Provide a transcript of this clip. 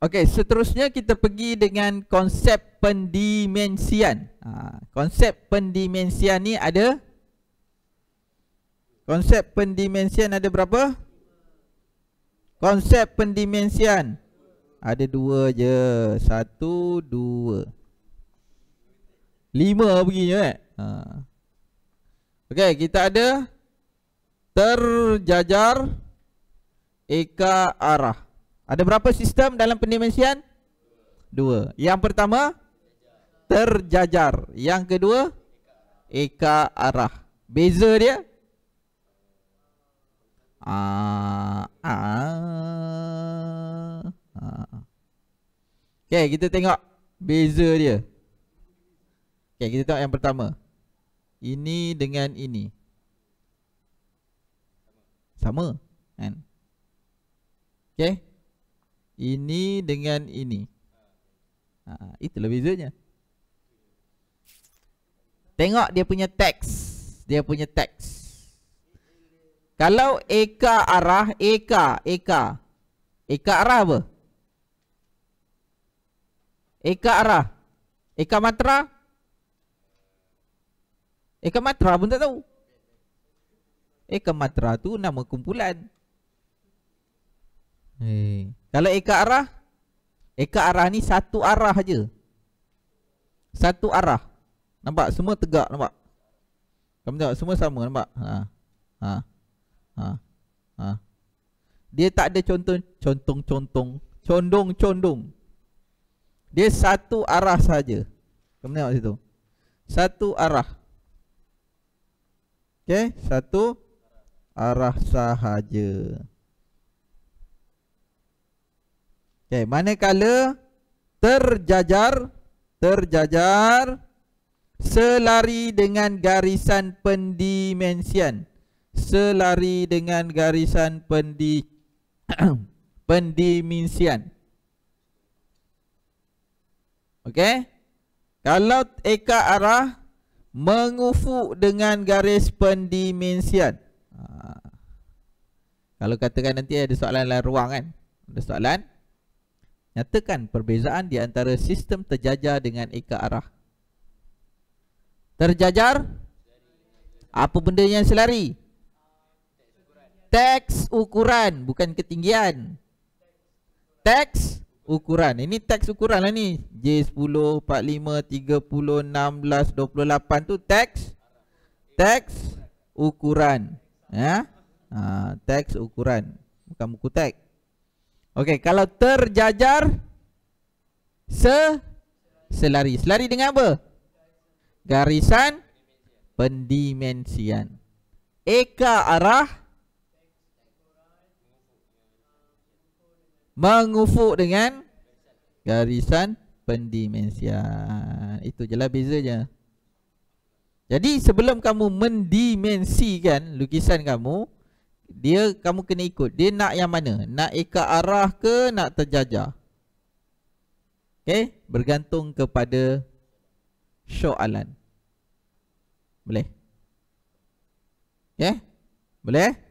Okey, seterusnya kita pergi dengan konsep pendimensian. Ha, konsep pendimensian ni ada konsep pendimensian ada berapa? Konsep pendimensian ada dua je. Satu, dua. Lima begini kan? Eh? Ha. Okey, kita ada terjajar eka arah. Ada berapa sistem dalam pendimensian? Dua. Yang pertama terjajar. Yang kedua eka arah. Beza dia? Ah, ah, ah. Okey, kita tengok beza dia. Okay, kita tengok yang pertama. Ini dengan ini. Sama. Kan? Okey ini dengan ini ha, Itu bezanya Tengok dia punya teks Dia punya teks Kalau Eka arah Eka Eka Eka arah apa? Eka arah Eka matra Eka matra pun tak tahu Eka matra tu nama kumpulan Hei. Eh. Kalau ekak arah Ekak arah ni satu arah je Satu arah Nampak? Semua tegak nampak? Kamu tengok? Semua sama nampak? Ha. Ha. Ha. Ha. Dia tak ada contoh Contong-contong Condong-condong Dia satu arah saja. Kamu tengok situ? Satu arah Okay, satu arah sahaja. Okey, manakala terjajar terjajar selari dengan garisan pendimensian. Selari dengan garisan pendi pendimensian. Okey. Kalau eka arah mengufuk dengan garis pendimensian. Ha. Kalau katakan nanti ada soalan dalam ruang kan? Ada soalan nyatakan perbezaan di antara sistem terjajar dengan eka arah. Terjajar apa benda yang selari? Teks ukuran bukan ketinggian. Teks ukuran. Ini teks ukuran lah ni. J10, 45, 30, 16, 28 tu teks. Teks ukuran. Ya? Ha, teks ukuran. Bukan buku teks. Okey, kalau terjajar se selari. Selari dengan apa? Garisan pendimensian. Eka arah mengufuk dengan garisan pendimensian. Itu jelah bezanya. Jadi sebelum kamu mendimensikan lukisan kamu, dia kamu kena ikut dia nak yang mana nak ikat arah ke nak terjajah okay bergantung kepada soalan boleh okey boleh